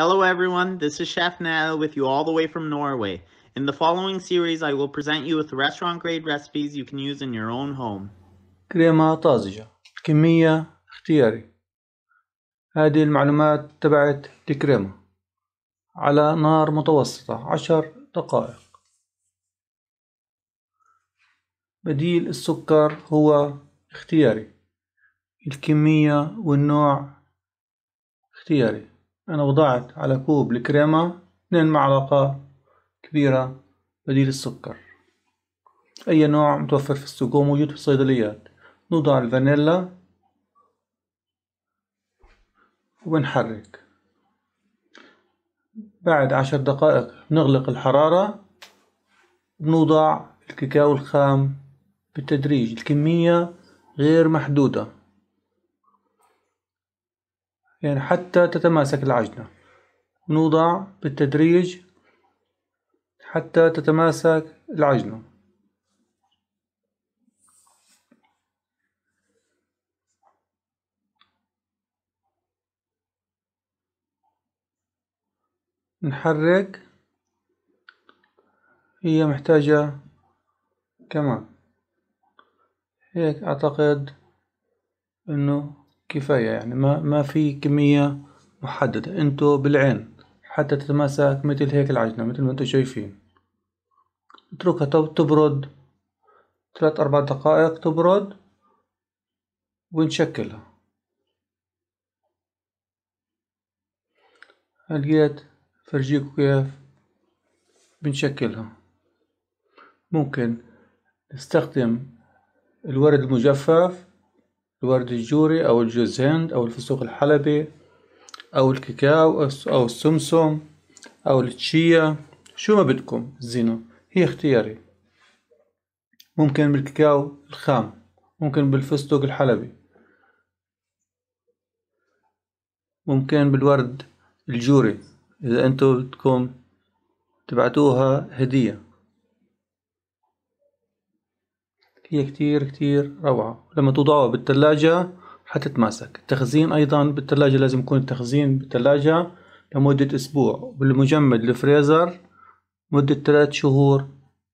Hello everyone, this is Chef Nao with you all the way from Norway. In the following series I will present you with restaurant grade recipes you can use in your own home. كريمة طازجة كمية اختياري هذه المعلومات تبعت الكريمة على نار متوسطة عشر دقائق بديل السكر هو اختياري الكمية والنوع اختياري أنا وضعت على كوب الكريمة اثنين معلقة كبيرة بديل السكر أي نوع متوفر في السوق وموجود في الصيدليات نوضع الفانيلا وبنحرك بعد عشر دقائق نغلق الحرارة بنوضع الكاكاو الخام بالتدريج الكمية غير محدودة يعني حتى تتماسك العجنة نوضع بالتدريج حتى تتماسك العجنة نحرك هي محتاجة كمان هيك أعتقد إنه كفاية يعني ما ما في كمية محددة انتو بالعين حتى تتماسك مثل هيك العجنة مثل ما انتو شايفين اتركها تبرد ثلاث اربع دقائق تبرد ونشكلها هلقيت فرجيكو كيف بنشكلها ممكن نستخدم الورد المجفف الورد الجوري أو الجوز هند أو الفستق الحلبي أو الكاكاو أو السمسم أو التشيا شو ما بدكم الزينو هي اختياري ممكن بالكاكاو الخام ممكن بالفستق الحلبي ممكن بالورد الجوري إذا أنتم بدكم تبعتوها هدية هي كتير كتير روعة لما توضعها بالتلاجة حتتماسك التخزين أيضا بالتلاجة لازم يكون التخزين بالتلاجة لمدة أسبوع بالمجمد الفريزر مدة ثلاث شهور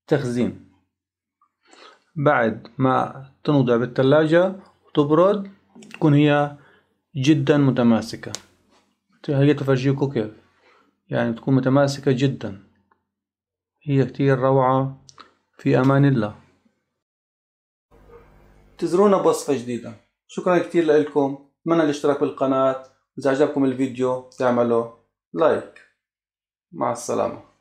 تخزين بعد ما تنوضع بالتلاجة وتبرد تكون هي جدا متماسكة هي تفرجيكو كيف يعني تكون متماسكة جدا هي كتير روعة في أمان الله انتظرونا بوصفة جديدة شكرا كثير لكم اتمنى الاشتراك بالقناة وإذا عجبكم الفيديو تعملوا لايك مع السلامة